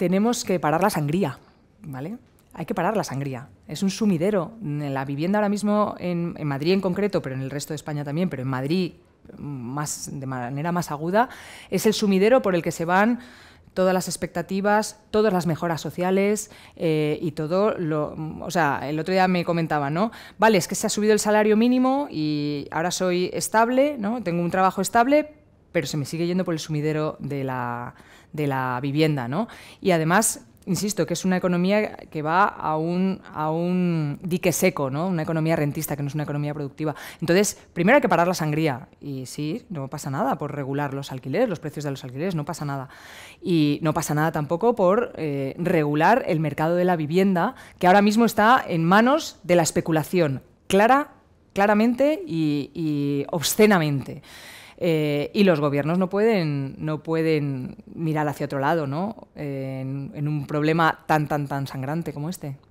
tenemos que parar la sangría, ¿vale? Hay que parar la sangría. Es un sumidero. La vivienda ahora mismo, en, Madrid en concreto, pero en el resto de España también, pero en Madrid mm, más, de manera más aguda, es el sumidero por el que se van todas las expectativas, todas las mejoras sociales eh, y todo lo... Mm, o sea, el otro día me comentaba, ¿no? Vale, es que se ha subido el salario mínimo y ahora soy estable, ¿no? Tengo un trabajo estable, pero se me sigue yendo por el sumidero de la, vivienda, ¿no? Y además insisto, que es una economía que va a un, a un dique seco, ¿no? una economía rentista, que no es una economía productiva. Entonces, primero hay que parar la sangría, y sí, no pasa nada por regular los alquileres, los precios de los alquileres, no pasa nada. Y no pasa nada tampoco por eh, regular el mercado de la vivienda, que ahora mismo está en manos de la especulación, clara, claramente y obscenamente. Eh, y los gobiernos no pueden, no pueden mirar hacia otro lado, ¿no? Eh, en, un problema tan, tan, tan sangrante como este.